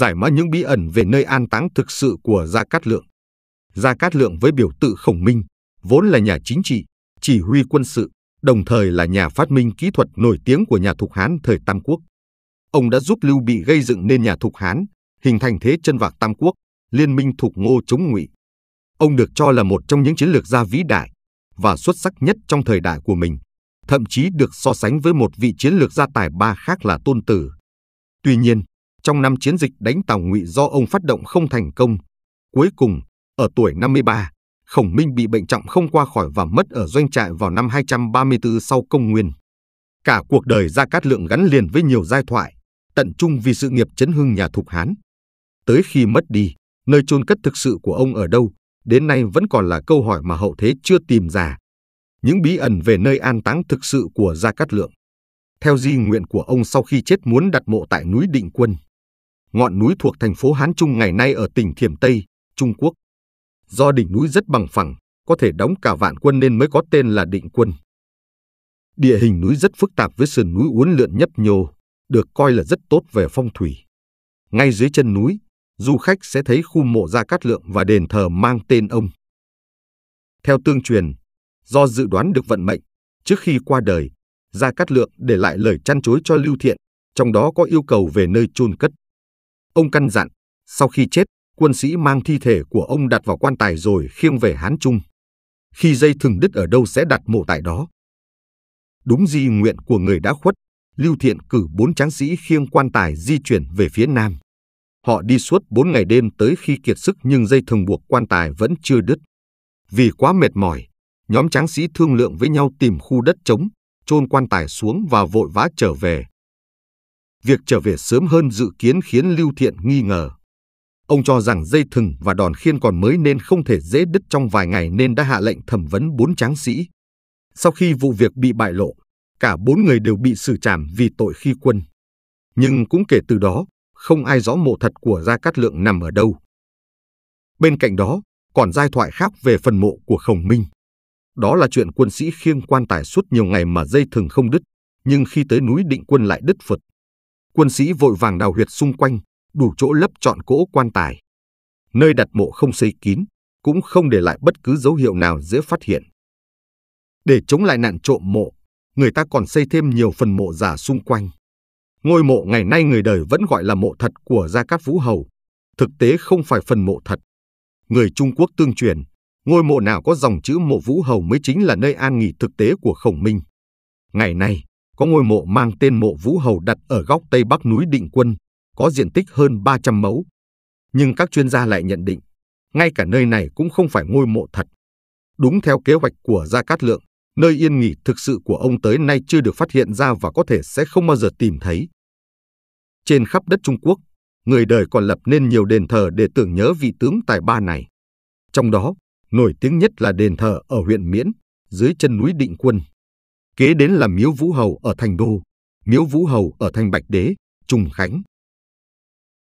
giải mã những bí ẩn về nơi an táng thực sự của Gia Cát Lượng. Gia Cát Lượng với biểu tự khổng minh, vốn là nhà chính trị, chỉ huy quân sự, đồng thời là nhà phát minh kỹ thuật nổi tiếng của nhà Thục Hán thời Tam Quốc. Ông đã giúp Lưu Bị gây dựng nên nhà Thục Hán, hình thành thế chân vạc Tam Quốc, liên minh Thục Ngô chống Ngụy. Ông được cho là một trong những chiến lược gia vĩ đại và xuất sắc nhất trong thời đại của mình, thậm chí được so sánh với một vị chiến lược gia tài ba khác là Tôn Tử. Tuy nhiên, trong năm chiến dịch đánh tàu Ngụy do ông phát động không thành công. Cuối cùng, ở tuổi 53, Khổng Minh bị bệnh trọng không qua khỏi và mất ở doanh trại vào năm 234 sau công nguyên. Cả cuộc đời Gia Cát Lượng gắn liền với nhiều giai thoại, tận trung vì sự nghiệp chấn hưng nhà Thục Hán. Tới khi mất đi, nơi chôn cất thực sự của ông ở đâu, đến nay vẫn còn là câu hỏi mà hậu thế chưa tìm ra. Những bí ẩn về nơi an táng thực sự của Gia Cát Lượng. Theo di nguyện của ông sau khi chết muốn đặt mộ tại núi Định Quân ngọn núi thuộc thành phố Hán Trung ngày nay ở tỉnh Thiểm Tây, Trung Quốc. Do đỉnh núi rất bằng phẳng, có thể đóng cả vạn quân nên mới có tên là định quân. Địa hình núi rất phức tạp với sườn núi uốn lượn nhấp nhô, được coi là rất tốt về phong thủy. Ngay dưới chân núi, du khách sẽ thấy khu mộ Gia Cát Lượng và đền thờ mang tên ông. Theo tương truyền, do dự đoán được vận mệnh, trước khi qua đời, Gia Cát Lượng để lại lời chăn chối cho Lưu Thiện, trong đó có yêu cầu về nơi chôn cất. Ông căn dặn, sau khi chết, quân sĩ mang thi thể của ông đặt vào quan tài rồi khiêng về Hán Trung. Khi dây thừng đứt ở đâu sẽ đặt mộ tại đó. Đúng di nguyện của người đã khuất, Lưu Thiện cử bốn tráng sĩ khiêng quan tài di chuyển về phía nam. Họ đi suốt bốn ngày đêm tới khi kiệt sức nhưng dây thừng buộc quan tài vẫn chưa đứt. Vì quá mệt mỏi, nhóm tráng sĩ thương lượng với nhau tìm khu đất trống, chôn quan tài xuống và vội vã trở về. Việc trở về sớm hơn dự kiến khiến Lưu Thiện nghi ngờ. Ông cho rằng dây thừng và đòn khiên còn mới nên không thể dễ đứt trong vài ngày nên đã hạ lệnh thẩm vấn bốn tráng sĩ. Sau khi vụ việc bị bại lộ, cả bốn người đều bị xử trảm vì tội khi quân. Nhưng cũng kể từ đó, không ai rõ mộ thật của Gia Cát Lượng nằm ở đâu. Bên cạnh đó, còn giai thoại khác về phần mộ của Khổng Minh. Đó là chuyện quân sĩ khiêng quan tài suốt nhiều ngày mà dây thừng không đứt, nhưng khi tới núi định quân lại đứt phật quân sĩ vội vàng đào huyệt xung quanh, đủ chỗ lấp trọn cỗ quan tài. Nơi đặt mộ không xây kín, cũng không để lại bất cứ dấu hiệu nào dễ phát hiện. Để chống lại nạn trộm mộ, người ta còn xây thêm nhiều phần mộ giả xung quanh. Ngôi mộ ngày nay người đời vẫn gọi là mộ thật của Gia Cát Vũ Hầu, thực tế không phải phần mộ thật. Người Trung Quốc tương truyền, ngôi mộ nào có dòng chữ mộ Vũ Hầu mới chính là nơi an nghỉ thực tế của Khổng Minh. Ngày nay, có ngôi mộ mang tên mộ Vũ Hầu đặt ở góc tây bắc núi Định Quân, có diện tích hơn 300 mẫu. Nhưng các chuyên gia lại nhận định, ngay cả nơi này cũng không phải ngôi mộ thật. Đúng theo kế hoạch của Gia Cát Lượng, nơi yên nghỉ thực sự của ông tới nay chưa được phát hiện ra và có thể sẽ không bao giờ tìm thấy. Trên khắp đất Trung Quốc, người đời còn lập nên nhiều đền thờ để tưởng nhớ vị tướng tài ba này. Trong đó, nổi tiếng nhất là đền thờ ở huyện Miễn, dưới chân núi Định Quân kế đến là Miếu Vũ Hầu ở Thành Đô, Miếu Vũ Hầu ở Thành Bạch Đế, Trùng Khánh.